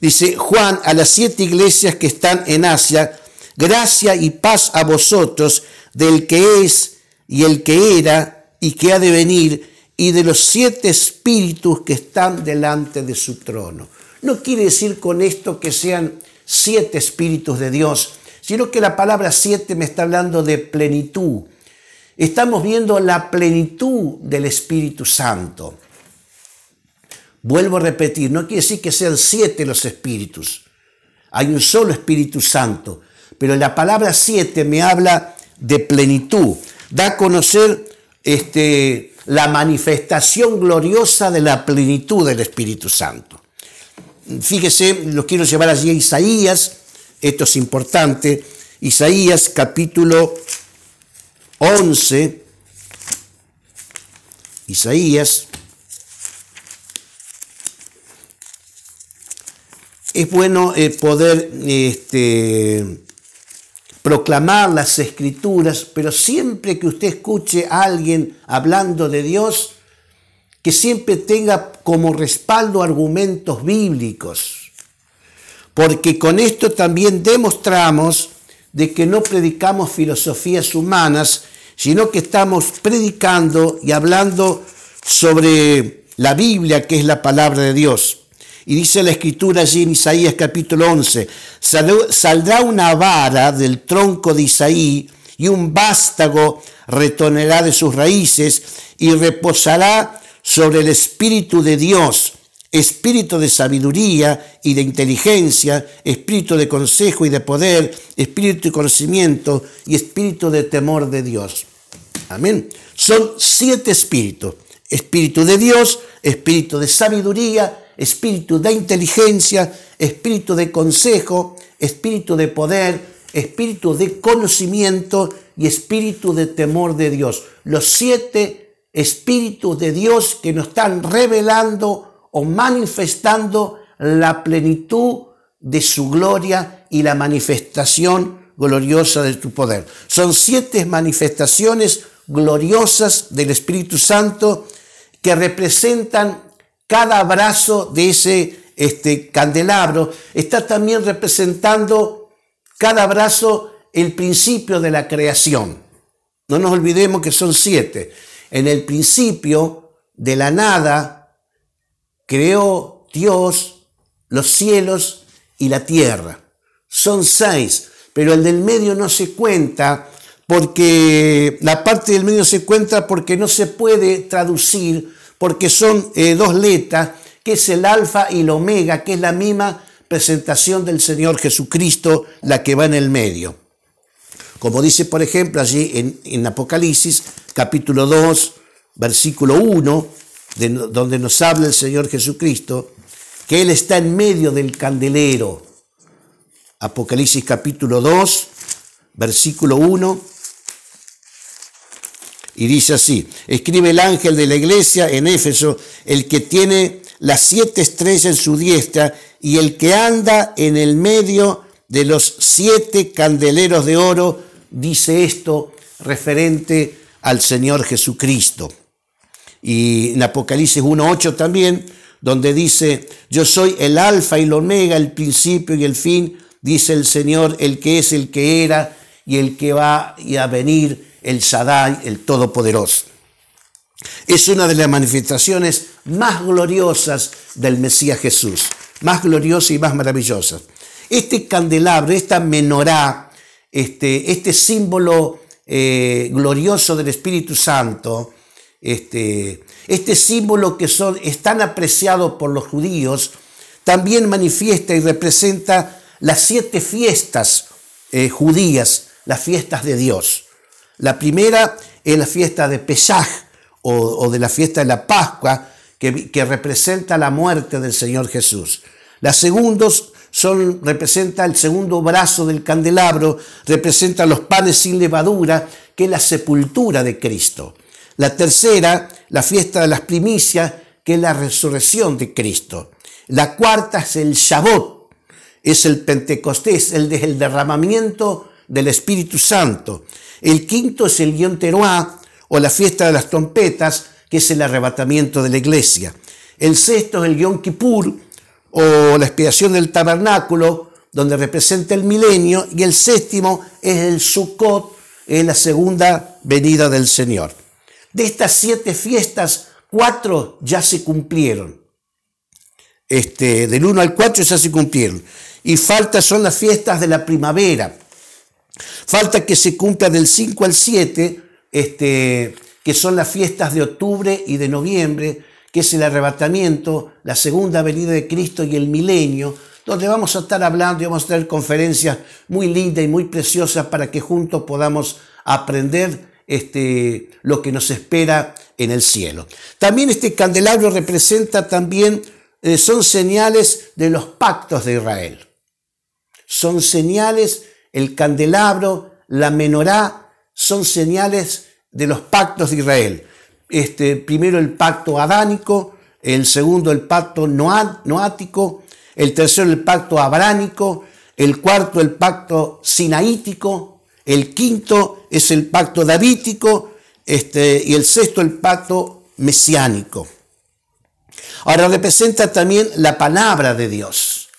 dice Juan a las siete iglesias que están en Asia, gracia y paz a vosotros del que es y el que era y que ha de venir y de los siete espíritus que están delante de su trono. No quiere decir con esto que sean siete espíritus de Dios, sino que la palabra siete me está hablando de plenitud, Estamos viendo la plenitud del Espíritu Santo. Vuelvo a repetir, no quiere decir que sean siete los espíritus. Hay un solo Espíritu Santo. Pero la palabra siete me habla de plenitud. Da a conocer este, la manifestación gloriosa de la plenitud del Espíritu Santo. Fíjese, los quiero llevar allí a Isaías. Esto es importante. Isaías capítulo 11, Isaías, es bueno eh, poder este, proclamar las escrituras, pero siempre que usted escuche a alguien hablando de Dios, que siempre tenga como respaldo argumentos bíblicos, porque con esto también demostramos de que no predicamos filosofías humanas, sino que estamos predicando y hablando sobre la Biblia, que es la palabra de Dios. Y dice la escritura allí en Isaías capítulo 11, saldrá una vara del tronco de Isaí y un vástago retornará de sus raíces y reposará sobre el Espíritu de Dios espíritu de sabiduría y de inteligencia, espíritu de consejo y de poder, espíritu de conocimiento y espíritu de temor de Dios. Amén. Son siete espíritus. Espíritu de Dios, espíritu de sabiduría, espíritu de inteligencia, espíritu de consejo, espíritu de poder, espíritu de conocimiento y espíritu de temor de Dios. Los siete espíritus de Dios que nos están revelando o manifestando la plenitud de su gloria y la manifestación gloriosa de tu poder. Son siete manifestaciones gloriosas del Espíritu Santo que representan cada brazo de ese este, candelabro. Está también representando cada brazo el principio de la creación. No nos olvidemos que son siete. En el principio de la nada, creó Dios los cielos y la tierra. Son seis, pero el del medio no se cuenta porque la parte del medio se cuenta porque no se puede traducir, porque son eh, dos letras, que es el alfa y el omega, que es la misma presentación del Señor Jesucristo, la que va en el medio. Como dice, por ejemplo, allí en, en Apocalipsis, capítulo 2, versículo 1, donde nos habla el Señor Jesucristo, que Él está en medio del candelero. Apocalipsis capítulo 2, versículo 1. Y dice así, escribe el ángel de la iglesia en Éfeso, el que tiene las siete estrellas en su diestra y el que anda en el medio de los siete candeleros de oro, dice esto referente al Señor Jesucristo. Y en Apocalipsis 1.8 también, donde dice, yo soy el alfa y el omega, el principio y el fin, dice el Señor, el que es, el que era y el que va y a venir, el Sadai, el Todopoderoso. Es una de las manifestaciones más gloriosas del Mesías Jesús, más gloriosa y más maravillosa. Este candelabro, esta menorá, este, este símbolo eh, glorioso del Espíritu Santo, este, este, símbolo que son, es tan apreciado por los judíos, también manifiesta y representa las siete fiestas eh, judías, las fiestas de Dios. La primera es la fiesta de Pesaj o, de la fiesta de la Pascua, que, representa la muerte del Señor Jesús. La segunda son, representa el segundo brazo del candelabro, representa los panes sin levadura, que es la sepultura de Cristo. La tercera, la fiesta de las primicias, que es la resurrección de Cristo. La cuarta es el Shabbat, es el Pentecostés, el, el derramamiento del Espíritu Santo. El quinto es el Yom Teruá, o la fiesta de las trompetas, que es el arrebatamiento de la iglesia. El sexto es el Yom Kippur, o la expiación del tabernáculo, donde representa el milenio, y el séptimo es el Sukkot, es la segunda venida del Señor. De estas siete fiestas, cuatro ya se cumplieron. Este, del 1 al 4 ya se cumplieron. Y falta son las fiestas de la primavera. Falta que se cumpla del 5 al 7, este, que son las fiestas de octubre y de noviembre, que es el arrebatamiento, la segunda venida de Cristo y el milenio, donde vamos a estar hablando y vamos a tener conferencias muy lindas y muy preciosas para que juntos podamos aprender este, lo que nos espera en el cielo. También este candelabro representa también, eh, son señales de los pactos de Israel. Son señales, el candelabro, la menorá, son señales de los pactos de Israel. Este, primero el pacto adánico, el segundo el pacto noático, el tercero el pacto abránico, el cuarto el pacto sinaítico, el quinto es el pacto davítico este, y el sexto el pacto mesiánico. Ahora representa también la palabra de Dios.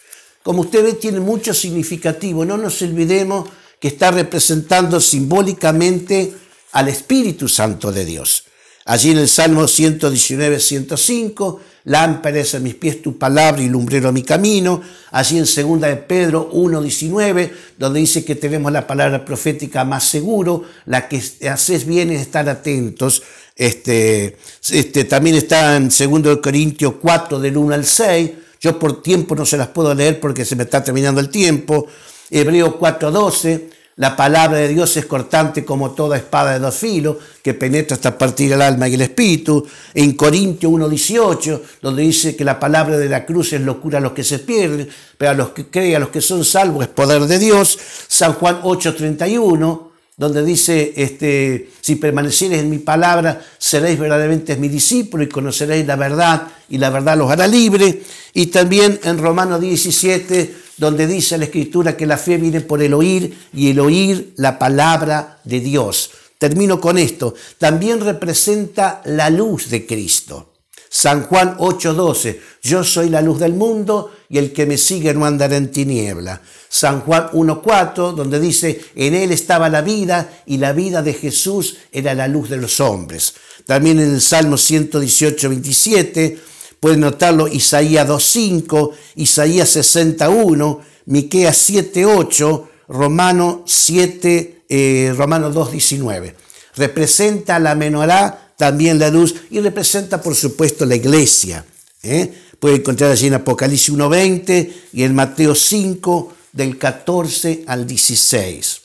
Como usted ve, tiene mucho significativo. No nos olvidemos que está representando simbólicamente al Espíritu Santo de Dios. Allí en el Salmo 119, 105, lámparas es mis pies tu palabra y lumbrero a mi camino. Allí en segunda de Pedro 1, 19, donde dice que tenemos la palabra profética más seguro, la que haces bien es estar atentos. Este, este también está en 2 Corintios 4, del 1 al 6. Yo por tiempo no se las puedo leer porque se me está terminando el tiempo. Hebreo 4, 12. La palabra de Dios es cortante como toda espada de dos filos, que penetra hasta partir el alma y el espíritu. En Corintio 1.18, donde dice que la palabra de la cruz es locura a los que se pierden, pero a los que creen, a los que son salvos, es poder de Dios. San Juan 8.31, donde dice, este, si permaneciereis en mi palabra, seréis verdaderamente mis discípulos y conoceréis la verdad, y la verdad los hará libre. Y también en Romanos 17, donde dice la Escritura que la fe viene por el oír y el oír la palabra de Dios. Termino con esto. También representa la luz de Cristo. San Juan 8:12, yo soy la luz del mundo y el que me sigue no andará en tiniebla. San Juan 1:4, donde dice, en él estaba la vida y la vida de Jesús era la luz de los hombres. También en el Salmo 118, 27, Pueden notarlo Isaías 2.5, Isaías 61, Miqueas 7.8, Romano 7, eh, 2.19. Representa la menorá, también la luz, y representa por supuesto la iglesia. Pueden ¿eh? Puede encontrar allí en Apocalipsis 1.20 y en Mateo 5, del 14 al 16.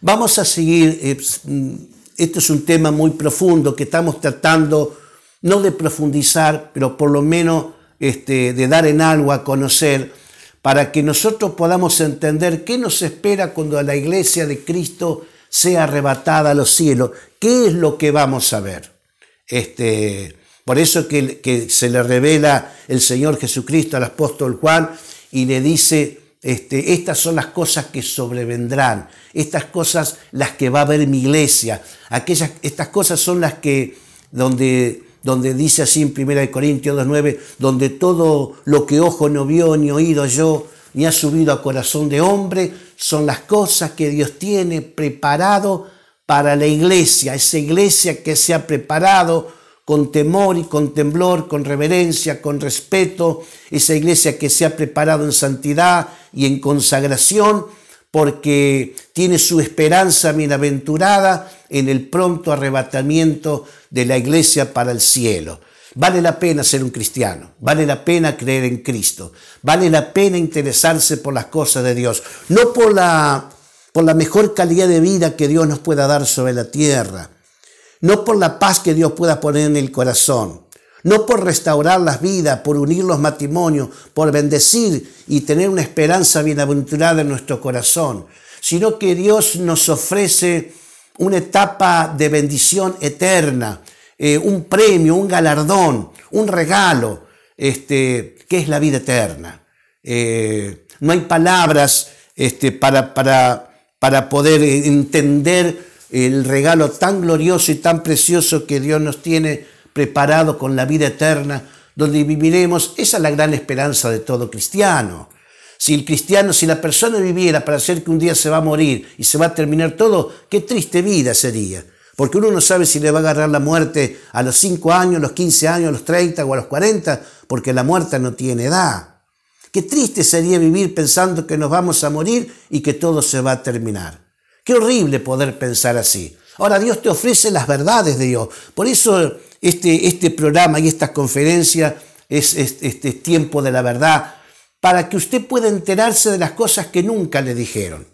Vamos a seguir, eh, mm, Esto es un tema muy profundo que estamos tratando no de profundizar, pero por lo menos este, de dar en algo a conocer, para que nosotros podamos entender qué nos espera cuando la iglesia de Cristo sea arrebatada a los cielos, qué es lo que vamos a ver. Este, por eso que, se le revela el Señor Jesucristo al apóstol Juan y le dice, este, estas son las cosas que sobrevendrán, estas cosas las que va a ver mi iglesia, aquellas, estas cosas son las que donde donde dice así en 1 Corintios 2.9, donde todo lo que ojo no vio, ni oído yo, ni ha subido a corazón de hombre, son las cosas que Dios tiene preparado para la iglesia, esa iglesia que se ha preparado con temor y con temblor, con reverencia, con respeto, esa iglesia que se ha preparado en santidad y en consagración, porque tiene su esperanza bienaventurada en el pronto arrebatamiento de la iglesia para el cielo. Vale la pena ser un cristiano, vale la pena creer en Cristo, vale la pena interesarse por las cosas de Dios, no por la, por la mejor calidad de vida que Dios nos pueda dar sobre la tierra, no por la paz que Dios pueda poner en el corazón, no por restaurar las vidas, por unir los matrimonios, por bendecir y tener una esperanza bienaventurada en nuestro corazón, sino que Dios nos ofrece una etapa de bendición eterna, eh, un premio, un galardón, un regalo, este, que es la vida eterna. Eh, no hay palabras este, para, para, para poder entender el regalo tan glorioso y tan precioso que Dios nos tiene preparado con la vida eterna, donde viviremos. Esa es la gran esperanza de todo cristiano. Si el cristiano, si la persona viviera para hacer que un día se va a morir y se va a terminar todo, qué triste vida sería. Porque uno no sabe si le va a agarrar la muerte a los 5 años, a los 15 años, a los 30 o a los 40, porque la muerte no tiene edad. Qué triste sería vivir pensando que nos vamos a morir y que todo se va a terminar. Qué horrible poder pensar así. Ahora Dios te ofrece las verdades de Dios. Por eso este, este programa y esta conferencia es, este, tiempo de la verdad, para que usted pueda enterarse de las cosas que nunca le dijeron,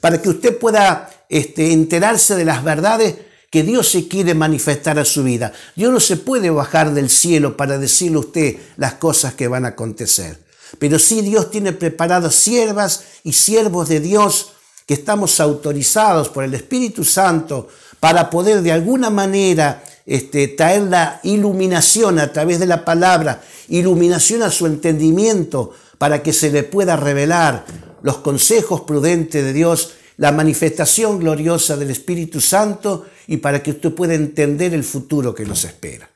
para que usted pueda este, enterarse de las verdades que Dios se quiere manifestar a su vida. Dios no se puede bajar del cielo para decirle a usted las cosas que van a acontecer. Pero sí Dios tiene preparadas siervas y siervos de Dios que estamos autorizados por el Espíritu Santo para poder de alguna manera este, traer la iluminación a través de la palabra, iluminación a su entendimiento para que se le pueda revelar los consejos prudentes de Dios, la manifestación gloriosa del Espíritu Santo y para que usted pueda entender el futuro que nos espera.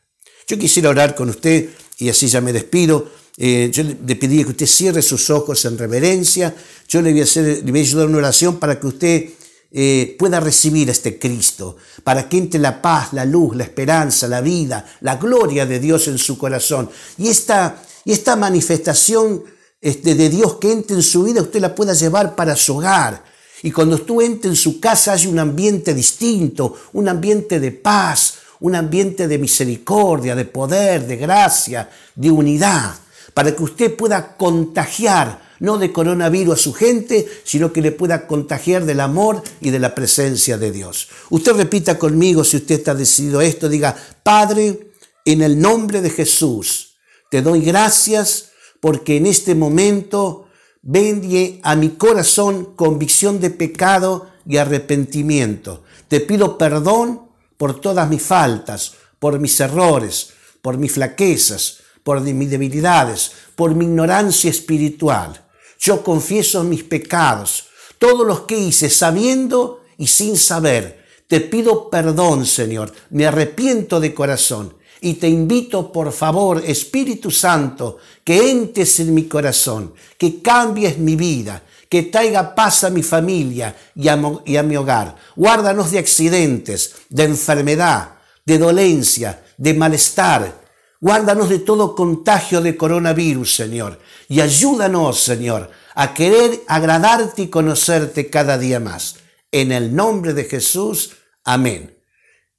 Yo quisiera orar con usted y así ya me despido. Eh, yo le pediría que usted cierre sus ojos en reverencia. Yo le voy a, hacer, a una oración para que usted eh, pueda recibir a este Cristo, para que entre la paz, la luz, la esperanza, la vida, la gloria de Dios en su corazón. Y esta, y esta manifestación este, de Dios que entre en su vida, usted la pueda llevar para su hogar. Y cuando tú entre en su casa hay un ambiente distinto, un ambiente de paz, un ambiente de misericordia, de poder, de gracia, de unidad, para que usted pueda contagiar, no de coronavirus a su gente, sino que le pueda contagiar del amor y de la presencia de Dios. Usted repita conmigo si usted está decidido esto, diga, Padre, en el nombre de Jesús, te doy gracias porque en este momento vendie a mi corazón convicción de pecado y arrepentimiento. Te pido perdón por todas mis faltas, por mis errores, por mis flaquezas, por mis debilidades, por mi ignorancia espiritual. Yo confieso mis pecados, todos los que hice sabiendo y sin saber. Te pido perdón, Señor. Me arrepiento de corazón y te invito, por favor, Espíritu Santo, que entres en mi corazón, que cambies mi vida, que traiga paz a mi familia y a, y a mi hogar. Guárdanos de accidentes, de enfermedad, de dolencia, de malestar. Guárdanos de todo contagio de coronavirus, Señor. Y ayúdanos, Señor, a querer agradarte y conocerte cada día más. En el nombre de Jesús. Amén.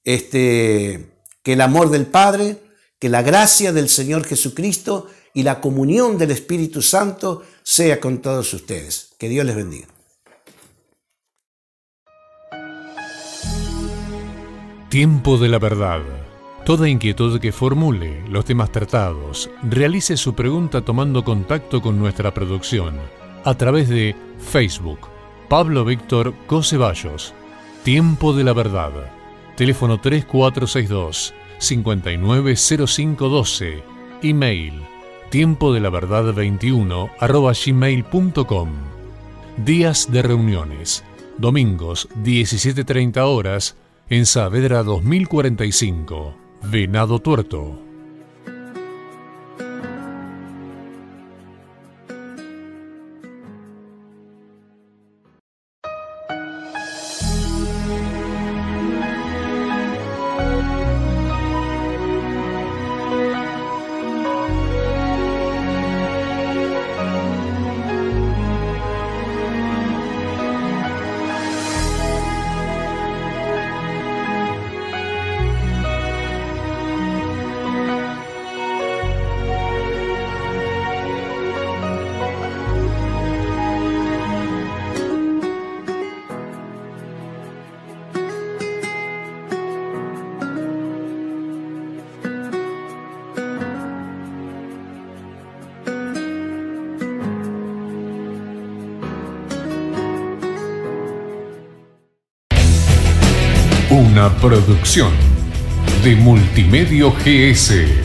Este que el amor del Padre, que la gracia del Señor Jesucristo y la comunión del Espíritu Santo sea con todos ustedes. Que Dios les bendiga. Tiempo de la verdad. Toda inquietud que formule, los temas tratados, realice su pregunta tomando contacto con nuestra producción a través de Facebook. Pablo Víctor Cosevallos Tiempo de la verdad teléfono 3462 590512, email tiempo de la verdad 21 Días de reuniones, domingos 17.30 horas en Saavedra 2045, Venado Tuerto. producción de Multimedio GS.